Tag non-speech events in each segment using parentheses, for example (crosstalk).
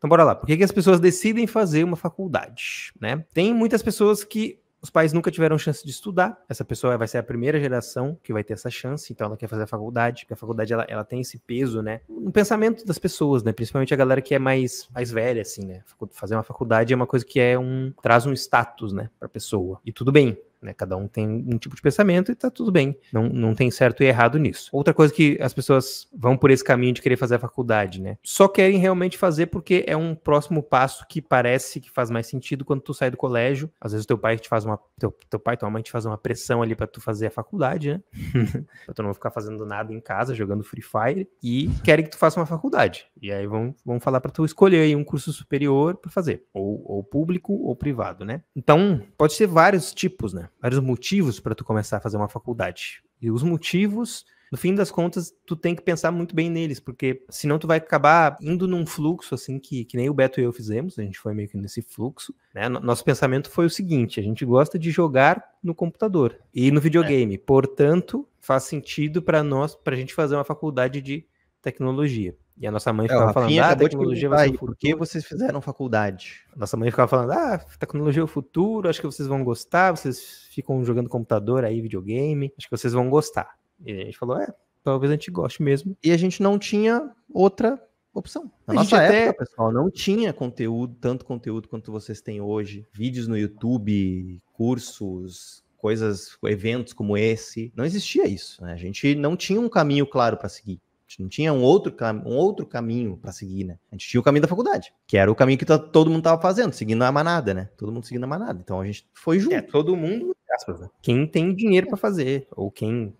Então, bora lá. Por que, que as pessoas decidem fazer uma faculdade? Né? Tem muitas pessoas que os pais nunca tiveram chance de estudar. Essa pessoa vai ser a primeira geração que vai ter essa chance, então ela quer fazer a faculdade, porque a faculdade ela, ela tem esse peso, né? No pensamento das pessoas, né? Principalmente a galera que é mais, mais velha, assim, né? Fazer uma faculdade é uma coisa que é um. traz um status, né, pra pessoa. E tudo bem. Né? Cada um tem um tipo de pensamento e tá tudo bem. Não, não tem certo e errado nisso. Outra coisa que as pessoas vão por esse caminho de querer fazer a faculdade, né? Só querem realmente fazer porque é um próximo passo que parece que faz mais sentido quando tu sai do colégio. Às vezes teu pai te faz uma. Teu, teu pai, tua mãe te faz uma pressão ali para tu fazer a faculdade, né? (laughs) pra tu não ficar fazendo nada em casa, jogando Free Fire. E querem que tu faça uma faculdade. E aí vão, vão falar para tu escolher aí um curso superior para fazer. Ou, ou público ou privado, né? Então, pode ser vários tipos, né? vários motivos para tu começar a fazer uma faculdade. E os motivos, no fim das contas, tu tem que pensar muito bem neles, porque senão tu vai acabar indo num fluxo assim que, que nem o Beto e eu fizemos, a gente foi meio que nesse fluxo, né? Nosso pensamento foi o seguinte, a gente gosta de jogar no computador e no videogame, é. portanto, faz sentido para nós, para a gente fazer uma faculdade de tecnologia. E a nossa mãe é, ficava é, falando, ah, a tecnologia vai ser o futuro. Por que vocês fizeram faculdade? Nossa mãe ficava falando, ah, tecnologia é o futuro, acho que vocês vão gostar, vocês ficam jogando computador aí, videogame, acho que vocês vão gostar. E a gente falou, é, talvez a gente goste mesmo. E a gente não tinha outra opção. Na a nossa época, até... pessoal, não tinha conteúdo, tanto conteúdo quanto vocês têm hoje. Vídeos no YouTube, cursos, coisas, eventos como esse. Não existia isso, né? A gente não tinha um caminho claro para seguir gente não tinha um outro, um outro caminho para seguir, né? A gente tinha o caminho da faculdade, que era o caminho que todo mundo tava fazendo, seguindo a manada, né? Todo mundo seguindo a manada. Então a gente foi é, junto. É, todo mundo, né? Quem tem dinheiro para fazer, ou quem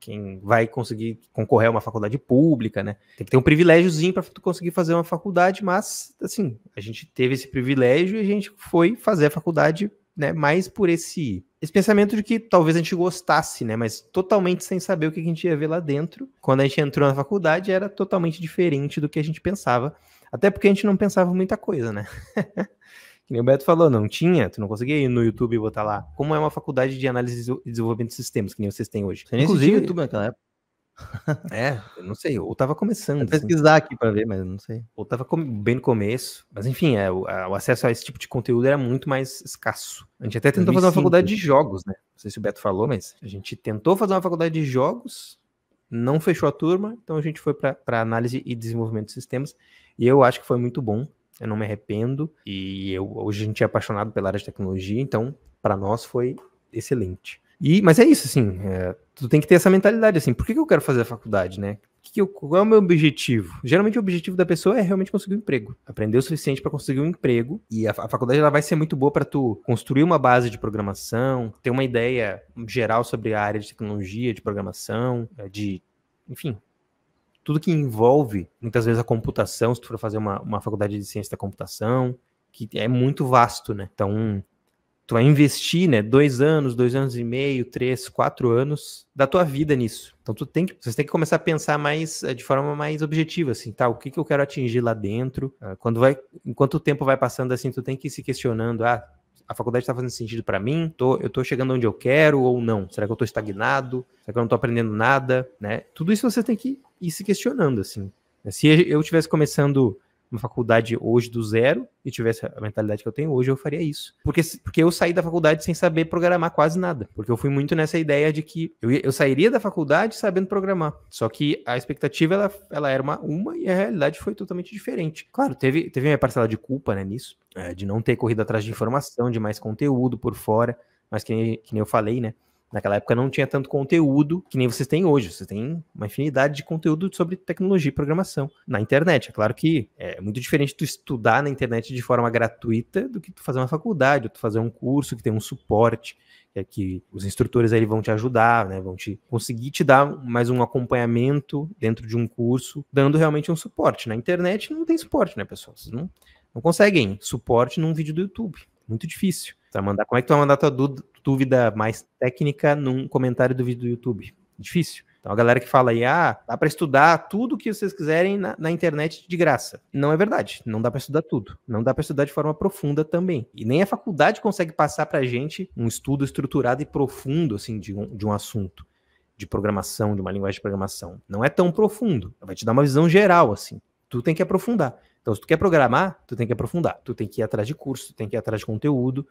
quem vai conseguir concorrer a uma faculdade pública, né? Tem que ter um privilégiozinho para conseguir fazer uma faculdade, mas assim, a gente teve esse privilégio e a gente foi fazer a faculdade né, mais por esse esse pensamento de que talvez a gente gostasse, né? Mas totalmente sem saber o que a gente ia ver lá dentro. Quando a gente entrou na faculdade, era totalmente diferente do que a gente pensava. Até porque a gente não pensava muita coisa, né? (laughs) que nem o Beto falou, não tinha, tu não conseguia ir no YouTube e botar lá. Como é uma faculdade de análise e desenvolvimento de sistemas, que nem vocês têm hoje. Você Inclusive, YouTube naquela época. É, eu não sei, ou tava começando. Vou assim. pesquisar assim. aqui para ver, mas não sei. Ou tava bem no começo. Mas enfim, é, o, a, o, acesso a esse tipo de conteúdo era muito mais escasso. A gente até tentou fazer uma faculdade de jogos, né? Não sei se o Beto falou, mas a gente tentou fazer uma faculdade de jogos, não fechou a turma, então a gente foi para análise e desenvolvimento de sistemas. E eu acho que foi muito bom. Eu não me arrependo. E eu, hoje a gente é apaixonado pela área de tecnologia, então para nós foi excelente. E, mas é isso, assim. É, tu tem que ter essa mentalidade assim, por que, que eu quero fazer a faculdade, né? Que que eu, qual é o meu objetivo? Geralmente o objetivo da pessoa é realmente conseguir um emprego, aprender o suficiente para conseguir um emprego e a, a, faculdade ela vai ser muito boa para tu construir uma base de programação, ter uma ideia geral sobre a área de tecnologia, de programação, eh, de, enfim, tudo que envolve muitas vezes a computação, se tu for fazer uma, uma faculdade de ciência da computação, que é muito vasto, né? Então, tu vai investir, né, dois anos, dois anos e meio, três, quatro anos da tua vida nisso. Então tu tem que, vocês tem que começar a pensar mais eh, de forma mais objetiva, assim, tá? O que, que eu quero atingir lá dentro? Ah, quando vai, enquanto o tempo vai passando, assim, tu tem que ir se questionando, ah, a faculdade está fazendo sentido para mim? Tô, eu estou chegando onde eu quero ou não? Será que eu estou estagnado? Será que eu não estou aprendendo nada? Né? Tudo isso você tem que ir se questionando, assim. Se eu estivesse começando uma faculdade hoje do zero e tivesse a mentalidade que eu tenho hoje, eu faria isso. Porque, porque eu saí da faculdade sem saber programar quase nada. Porque eu fui muito nessa ideia de que eu, eu sairia da faculdade sabendo programar. Só que a expectativa ela, ela era uma, uma e a realidade foi totalmente diferente. Claro, teve, teve minha parcela de culpa né, nisso, é, de não ter corrido atrás de informação, de mais conteúdo por fora. Mas que que nem eu falei, né? Naquela época não tinha tanto conteúdo que nem vocês têm hoje. Vocês têm uma infinidade de conteúdo sobre tecnologia e programação na internet. É claro que é muito diferente tu estudar na internet de forma gratuita do que tu fazer uma faculdade, ou tu fazer um curso que tem um suporte, que, é que os instrutores aí vão te ajudar, né? Vão te conseguir te dar mais um acompanhamento dentro de um curso, dando realmente um suporte. Na internet não tem suporte, né, pessoal? Vocês não, não conseguem suporte num vídeo do YouTube. Muito difícil vai mandar, como é que tu vai mandar tua dúvida mais técnica num comentário do vídeo do YouTube? Difícil. Então a galera que fala aí, ah, dá para estudar tudo que vocês quiserem na, na, internet de graça. Não é verdade. Não dá para estudar tudo. Não dá para estudar de forma profunda também. E nem a faculdade consegue passar para gente um estudo estruturado e profundo assim de um, de um assunto de programação, de uma linguagem de programação. Não é tão profundo. Vai te dar uma visão geral assim. Tu tem que aprofundar. Então, se tu quer programar, tu tem que aprofundar. Tu tem que ir atrás de curso, tu tem que ir atrás de conteúdo,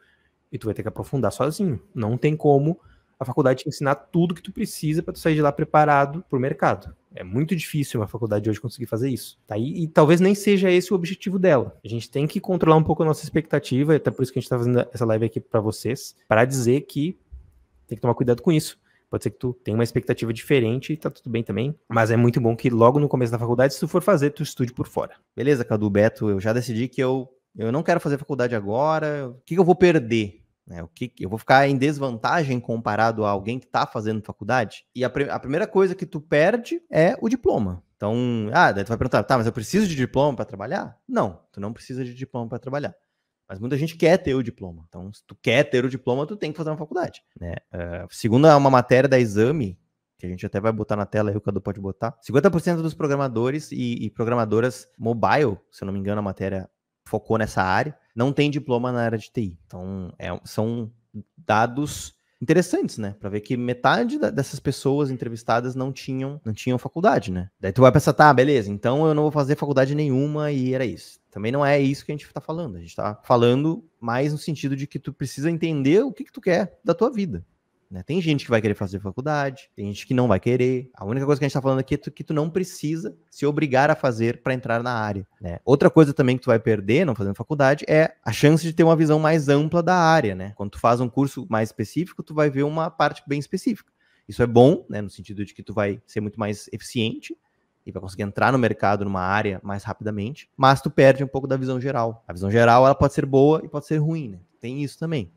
e tu vai ter que aprofundar sozinho. Não tem como a faculdade te ensinar tudo que tu precisa para tu sair de lá preparado para o mercado. É muito difícil uma faculdade hoje conseguir fazer isso. Tá? E, e, talvez nem seja esse o objetivo dela. A gente tem que controlar um pouco a nossa expectativa, até por isso que a gente está fazendo essa live aqui para vocês, para dizer que tem que tomar cuidado com isso. Pode ser que tu tenha uma expectativa diferente e tá tudo bem também. Mas é muito bom que logo no começo da faculdade, se tu for fazer, tu estude por fora. Beleza, Cadu Beto, eu já decidi que eu eu não quero fazer faculdade agora, o que, que eu vou perder? Né, o que, eu vou ficar em desvantagem comparado a alguém que está fazendo faculdade? E a, a, primeira coisa que tu perde é o diploma. Então, ah, daí tu vai perguntar, tá, mas eu preciso de diploma para trabalhar? Não, tu não precisa de diploma para trabalhar. Mas muita gente quer ter o diploma. Então, se tu quer ter o diploma, tu tem que fazer uma faculdade. Né? Uh, segundo uma matéria da Exame, que a gente até vai botar na tela aí, o Cadu pode botar, 50% dos programadores e, e programadoras mobile, se eu não me engano a matéria focou nessa área, não tem diploma na área de TI. Então, é, são dados interessantes, né? Para ver que metade da, dessas pessoas entrevistadas não tinham, não tinham faculdade, né? Daí tu vai pensar, tá, beleza, então eu não vou fazer faculdade nenhuma e era isso. Também não é isso que a gente tá falando. A gente tá falando mais no sentido de que tu precisa entender o que que tu quer da tua vida. Né? Tem gente que vai querer fazer faculdade, tem gente que não vai querer. A única coisa que a gente está falando aqui é tu, que tu não precisa se obrigar a fazer para entrar na área. Né? Outra coisa também que tu vai perder não fazendo faculdade é a chance de ter uma visão mais ampla da área. Né? Quando tu faz um curso mais específico, tu vai ver uma parte bem específica. Isso é bom, né, no sentido de que tu vai ser muito mais eficiente, e vai conseguir entrar no mercado numa área mais rapidamente, mas tu perde um pouco da visão geral. A visão geral ela pode ser boa e pode ser ruim, né? Tem isso também.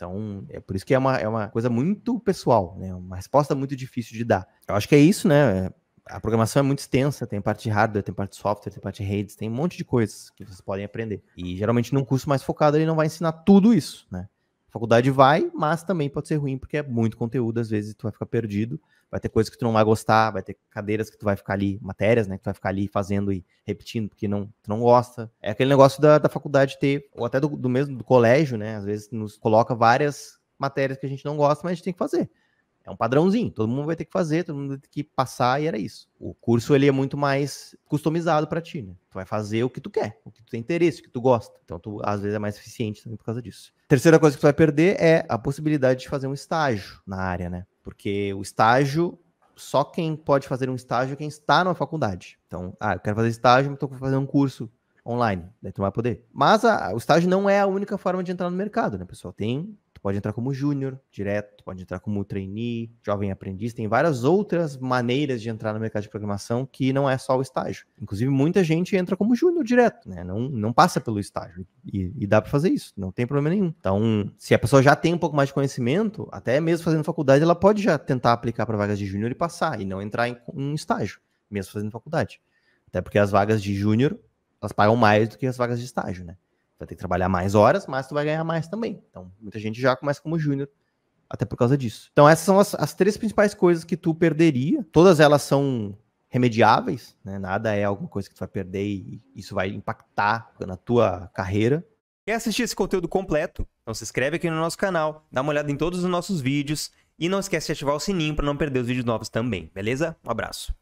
Então, é por isso que é uma, é uma coisa muito pessoal, né? Uma resposta muito difícil de dar. Eu acho que é isso, né? A programação é muito extensa, tem parte de hardware, tem parte de software, tem parte de redes, tem um monte de coisas que vocês podem aprender. E geralmente num curso mais focado ele não vai ensinar tudo isso, né? faculdade vai, mas também pode ser ruim, porque é muito conteúdo, às vezes tu vai ficar perdido, vai ter coisas que tu não vai gostar, vai ter cadeiras que tu vai ficar ali, matérias, né, que tu vai ficar ali fazendo e repetindo, porque não, tu não gosta. É aquele negócio da, da faculdade ter, ou até do, do mesmo, do colégio, né, às vezes nos coloca várias matérias que a gente não gosta, mas a gente tem que fazer. É um padrãozinho, todo mundo vai ter que fazer, todo mundo vai ter que passar e era isso. O curso ele é muito mais customizado para ti, né? Tu vai fazer o que tu quer, o que tu tem interesse, o que tu gosta. Então tu às vezes é mais eficiente também por causa disso. Terceira coisa que você vai perder é a possibilidade de fazer um estágio na área, né? Porque o estágio, só quem pode fazer um estágio é quem está na faculdade. Então, ah, eu quero fazer estágio, então vou fazer um curso online, daí tu não vai poder. Mas a, o estágio não é a única forma de entrar no mercado, né, pessoal? Tem Tu pode entrar como júnior direto, pode entrar como trainee, jovem aprendiz, tem várias outras maneiras de entrar no mercado de programação que não é só o estágio. Inclusive, muita gente entra como júnior direto, né? Não, não passa pelo estágio. E, e dá para fazer isso, não tem problema nenhum. Então, se a pessoa já tem um pouco mais de conhecimento, até mesmo fazendo faculdade, ela pode já tentar aplicar para vagas de júnior e passar, e não entrar em um estágio, mesmo fazendo faculdade. Até porque as vagas de júnior, elas pagam mais do que as vagas de estágio, né? vai ter que trabalhar mais horas, mas tu vai ganhar mais também. Então, muita gente já começa como júnior até por causa disso. Então, essas são as, as, três principais coisas que tu perderia. Todas elas são remediáveis, né? Nada é alguma coisa que tu vai perder e isso vai impactar na tua carreira. Quer assistir esse conteúdo completo? Então se inscreve aqui no nosso canal, dá uma olhada em todos os nossos vídeos e não esquece de ativar o sininho para não perder os vídeos novos também, beleza? Um abraço.